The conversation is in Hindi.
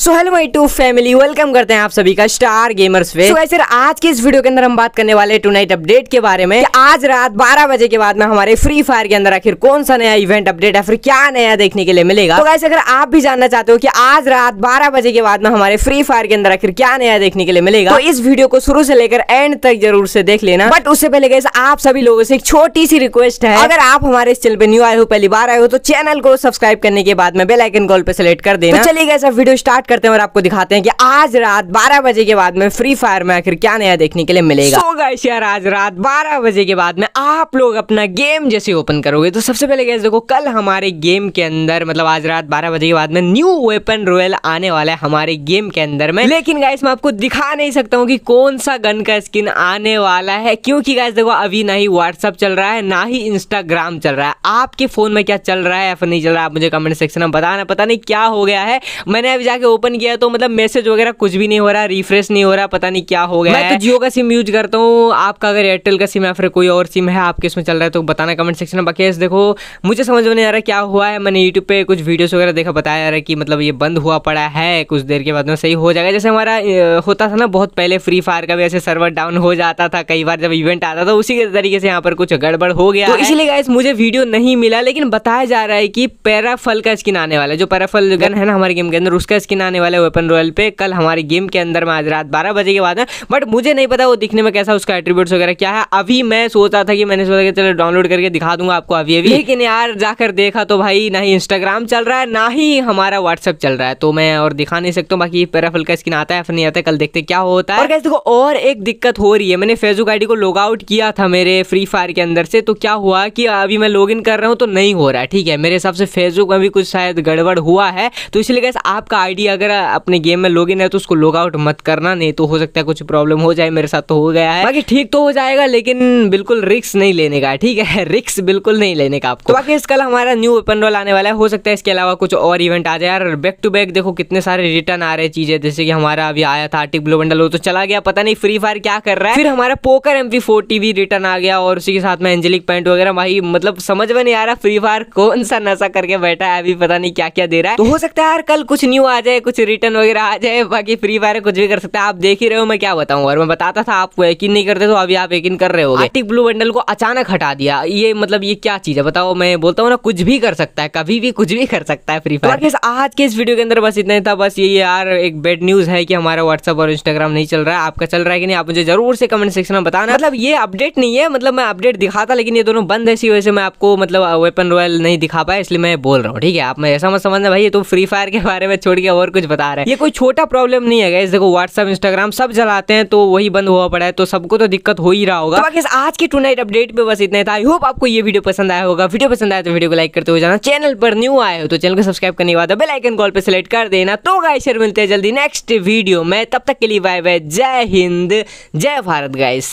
so hello my to family welcome करते हैं आप सभी का स्टार गेमर्स पे so, सर आज के इस वीडियो के अंदर हम बात करने वाले टू नाइट अपडेट के बारे में आज रात 12 बजे के बाद में हमारे फ्री फायर के अंदर आखिर कौन सा नया इवेंट अपडेट है फिर क्या नया देखने के लिए मिलेगा तो वैसे अगर आप भी जानना चाहते हो कि आज रात बारह बजे के बाद में हमारे फ्री फायर के अंदर आखिर क्या नया देखने के लिए मिलेगा तो इस वीडियो को शुरू से लेकर एंड तक जरूर से देख लेना बट उससे पहले गए आप सभी लोगों से एक छोटी सी रिक्वेस्ट है अगर आप हमारे इस चैनल पे न्यू आए हो पहली बार आए हो तो चैनल को सब्सक्राइब करने के बाद में बेलाइकन कॉल पे सिलेक्ट कर देना तो चलिए गए वीडियो स्टार्ट करते हैं और आपको दिखाते हैं कि आज रात 12 बजे के बाद में फ्री फायर में आखिर क्या नया देखने के लिए मिलेगा सो गाइस यार आज रात 12 बजे के बाद में आप लोग अपना गेम जैसे ओपन करोगे तो सबसे पहले गैस देखो कल हमारे गेम के अंदर मतलब आज रात बारह बजे के बाद में न्यू वेपन रोयल आने वाला है हमारे गेम के अंदर में लेकिन गाइस मैं आपको दिखा नहीं सकता हूँ की कौन सा गन का स्किन आने वाला है क्योंकि गाइस देखो अभी ना ही व्हाट्सअप चल रहा है ना ही इंस्टाग्राम चल रहा है आपके फोन में क्या चल रहा है या फिर नहीं चल रहा है आप मुझे कमेंट सेक्शन में बताना पता नहीं क्या हो गया है मैंने अभी जाके ओपन किया तो मतलब मैसेज वगैरह कुछ भी नहीं हो रहा रिफ्रेश नहीं हो रहा पता नहीं क्या हो गया मैं तो जियो का सिम यूज करता हूँ आपका अगर एयरटेल का सिम है फिर कोई और सिम है आपके इसमें चल रहा है तो बताना कमेंट सेक्शन में बाकी देखो मुझे समझ में नहीं आ रहा क्या हुआ है मैंने यूट्यूब पे कुछ वीडियोस वगैरह देखा बताया रहा कि मतलब ये बंद हुआ पड़ा है कुछ देर के बाद में सही हो जाएगा जैसे हमारा होता था ना बहुत पहले फ्री फायर का भी ऐसे सर्वर डाउन हो जाता था कई बार जब इवेंट आता था उसी के तरीके से यहाँ पर कुछ गड़बड़ हो गया तो इसलिए गाइस मुझे वीडियो नहीं मिला लेकिन बताया जा रहा है कि पैराफल का स्किन आने वाला है जो पैराफल गन है ना हमारे गेम के अंदर उसका स्किन दिन आने वाले वेपन रॉयल पे कल हमारी गेम के अंदर में आज रात बारह बजे के बाद है बट मुझे नहीं पता वो दिखने में कैसा उसका एट्रीब्यूट्स वगैरह क्या है अभी मैं सोचा था कि मैंने सोचा कि चलो डाउनलोड करके दिखा दूंगा आपको अभी अभी लेकिन यार जाकर देखा तो भाई ना ही इंस्टाग्राम चल रहा है ना ही हमारा व्हाट्सअप चल रहा है तो मैं और दिखा नहीं सकता बाकी पैराफल का स्किन आता है फिर नहीं आता कल देखते क्या होता है और कैसे देखो और एक दिक्कत हो रही है मैंने फेसबुक आईडी को लॉग आउट किया था मेरे फ्री फायर के अंदर से तो क्या हुआ कि अभी मैं लॉग कर रहा हूँ तो नहीं हो रहा है ठीक है मेरे हिसाब से फेसबुक में भी कुछ शायद गड़बड़ हुआ है तो इसलिए कैसे आपका आइडिया अगर अपने गेम में लॉग इन है तो उसको लॉग आउट मत करना नहीं तो हो सकता है कुछ प्रॉब्लम हो जाए मेरे साथ तो हो गया है बाकी ठीक तो हो जाएगा लेकिन बिल्कुल रिक्स नहीं लेने का ठीक है रिक्स बिल्कुल नहीं लेने का आपको तो बाकी इस कल हमारा न्यू ओपन रोल आने वाला है हो सकता है इसके अलावा कुछ और इवेंट आ जाए यार बैक टू बैक देखो कितने सारे रिटर्न आ रहे चीजें जैसे कि हमारा अभी आया था आर्टिक ब्लू बंडल वो तो चला गया पता नहीं फ्री फायर क्या कर रहा है फिर हमारा पोकर एम पी भी रिटर्न आ गया और उसी के साथ में एंजेलिक पेंट वगैरह भाई मतलब समझ में नहीं आ रहा फ्री फायर कौन सा नशा करके बैठा है अभी पता नहीं क्या क्या दे रहा है तो हो सकता है यार कल कुछ न्यू आ जाए कुछ रिटर्न वगैरह आ जाए बाकी फ्री फायर कुछ भी कर सकते हैं आप देख ही रहे हो मैं क्या बताऊँ और मैं बताता था आपको यकीन नहीं करते तो अभी आप यकीन कर रहे हो आर्टिक ब्लू बंडल को अचानक हटा दिया ये मतलब ये क्या चीज है बताओ मैं बोलता हूँ ना कुछ भी कर सकता है कभी भी कुछ भी कर सकता है फ्री तो फायर आज के इस वीडियो के अंदर बस इतना ही था बस ये यार एक बेड न्यूज है कि हमारा व्हाट्सअप और इंस्टाग्राम नहीं चल रहा है आपका चल रहा है कि नहीं आप मुझे जरूर से कमेंट सेक्शन में बताना मतलब ये अपडेट नहीं है मतलब मैं अपडेट दिखाता लेकिन ये दोनों बंद है इसी वजह से मैं आपको मतलब वेपन रॉयल नहीं दिखा पाया इसलिए मैं बोल रहा हूँ ठीक है आप मैं ऐसा मत समझना भाई ये तो फ्री फायर के बारे में छोड़ के और और कुछ बता रहे हैं ये कोई छोटा प्रॉब्लम नहीं है गैस देखो व्हाट्सअप इंस्टाग्राम सब चलाते हैं तो वही बंद हुआ पड़ा है तो सबको तो दिक्कत हो ही रहा होगा तो आज के टू नाइट अपडेट पे बस इतना था आई होप आपको ये वीडियो पसंद आया होगा वीडियो पसंद आया तो वीडियो को लाइक करते हुए जाना चैनल पर न्यू आए हो तो चैनल को सब्सक्राइब करने के बाद बेल आइकन कॉल पर सेलेक्ट कर देना तो गाइस फिर मिलते हैं जल्दी नेक्स्ट वीडियो में तब तक के लिए बाय बाय जय हिंद जय भारत गाइस